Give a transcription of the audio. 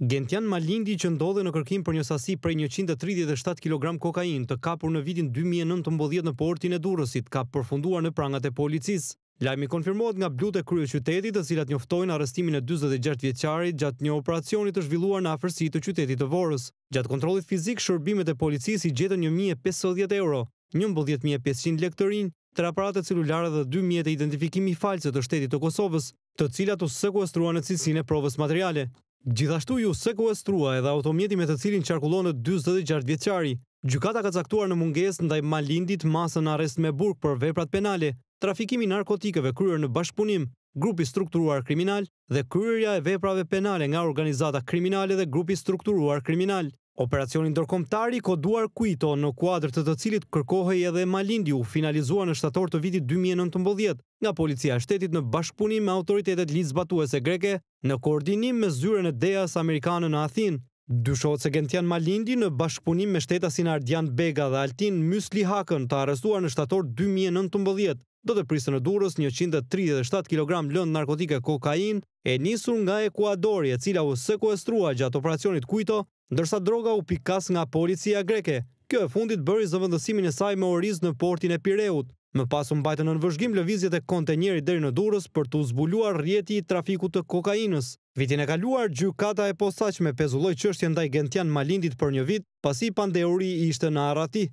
Gentian Malindi që ndodhe në kërkim për një sasi prej 137 kg kokain të kapur në vitin 2019 në portin e durësit, ka përfunduar në prangat e policis. Lajmi konfirmohet nga blut e kryo qytetit të cilat njoftojnë arrestimin e 26 vjeqarit gjatë një operacionit të zhvilluar në afërsi të qytetit të vorës. Gjatë kontrolit fizik, shërbimet e policis i gjetën 1.500 euro, 11.500 lektorin, tre aparatet cilulare dhe 2 mjetë identifikimi falcet të shtetit të Kosovës, të cilat u sekuestrua në cilsin e provës materiale. Gjithashtu ju sekuestrua edhe automjeti me të cilin qarkullonë në 26 vjeqari. Gjukata ka caktuar në munges në daj malindit masën arest me burg për veprat penale, trafikimi narkotikeve kryer në bashkëpunim, grupi strukturuar kriminal dhe kryerja e veprave penale nga organizata kriminale dhe grupi strukturuar kriminal. Operacionin dërkomtari koduar kujto në kuadrët të të cilit kërkohej edhe Malindju, finalizua në shtator të vitit 2019 nga policia shtetit në bashkëpunim me autoritetet lidzë batuese greke në koordinim me zyre në Dejas Amerikanë në Athin. Dushot se gentian Malindi në bashkëpunim me shtetasin Ardian Bega dhe Altin Mysli Hakën të arestuar në shtator 2019, do të prisë në durës 137 kg lënd narkotike kokain e njësur nga Ekuadori e cila u sekuestrua gjatë operacionit kujto, ndërsa droga u pikas nga policia greke. Kjo e fundit bëri zëvëndësimin e saj me oriz në portin e Pireut. Më pasu mbajtë në nënvëshgim lëvizjet e kontenjeri dheri në durës për të zbuluar rjeti i trafikut të kokainës. Vitin e kaluar, gjukata e posaq me pezulloj qështjën daj gentian malindit për një vit, pasi pandeori ishte në arati.